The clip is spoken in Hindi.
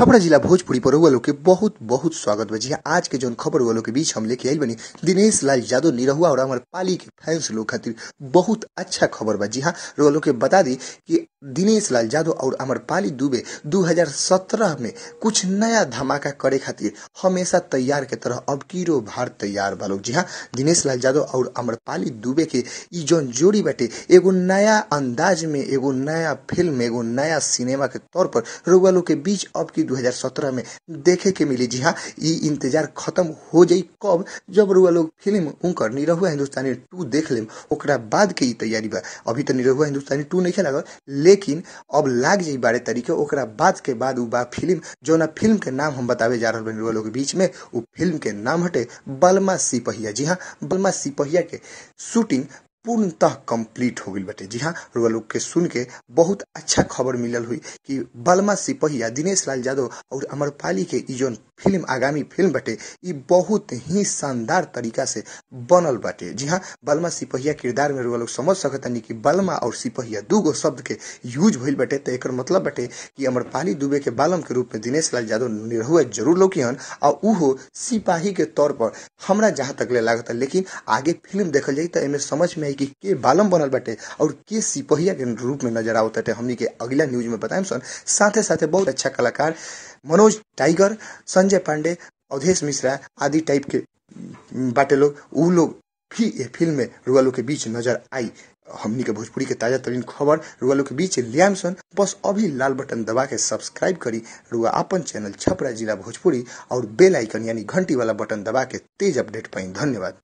छपरा जिला भोजपुरी पर वालों के बहुत बहुत स्वागत बजी हाँ, आज के जो खबर वालों के बीच हम लेके आई बनी दिनेश लाल यादव निरहुआ और हमारे पाली के फैंस लोग खातिर बहुत अच्छा खबर बजी हाँ वालों के बता दी कि दिनेश लाल यादव और अमर पाली दुबे 2017 में कुछ नया धमाका करे खातिर हमेशा तैयार के तरह अब कीरो भार तैयार बा जी हाँ दिनेश लाल यादव और अमर पाली दुबे के जो जोड़ी बैठे एगो नया अंदाज में एगो नया फिल्म एगो नया सिनेमा के तौर पर रोग के बीच अब की 2017 में देखे के मिली जी हाँ ये इंतजार खत्म हो जाये कब जब रुआ लोग फिल्म उनकर निरहुआ हिंदुस्तानी टू देख लेम ओकरा बाद के तैयारी बा अभी तो निरहुआ हिंदुस्तानी टू नहीं खेला लेकिन अब लाग जाई बारह तरीके ओकरा बाद के बाद उ बा फिल्म ना फिल्म के नाम हम बतावे जा रहे निरहुआ लोग बीच में उ फिल्म के नाम हटे बलमा सिपहिया जी हाँ बलमा सिपहिया के शूटिंग पूर्णतः कंप्लीट हो गई बटे जी हाँ रुआ लोग के सुन के बहुत अच्छा खबर मिलल हुई कि बलमा सिपहिया दिनेश लाल यादव और अमरपाली के जो फिल्म आगामी फिल्म बटे इ बहुत ही शानदार तरीका से बनल बटे जी हाँ बलमा सिपहिया किरदार में लोग समझ हैं कि बलमा और सिपहिया दूगो शब्द के यूज भइल बटे तो एक मतलब बटे कि अमरपाली दुबे के बालम के रूप में दिनेश लाल यादव निरहुआ जरूर लौकी हन और उहो सिपाही के तौर पर हमारा जहाँ तक ले लागत लेकिन आगे फिल्म देखल जाई तो इमें समझ में आई कि के बालम बनल बटे और के सिपहिया के रूप में नजर आवत हमनी के अगला न्यूज में बताएम सन साथे साथे बहुत अच्छा कलाकार मनोज टाइगर संजय पांडे अवधेश मिश्रा आदि टाइप के बाटे लोग वो लोग भी ये फिल्म में रुगालो के बीच नजर आई हमनी के भोजपुरी के ताजा तरीन खबर रुगालो के बीच लियाम सन बस अभी लाल बटन दबा के सब्सक्राइब करी रुआ अपन चैनल छपरा जिला भोजपुरी और बेल आइकन यानी घंटी वाला बटन दबा के तेज अपडेट पाई धन्यवाद